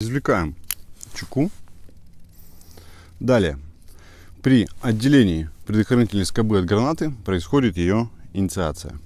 Извлекаем чеку. Далее, при отделении предохранительной скобы от гранаты происходит ее инициация.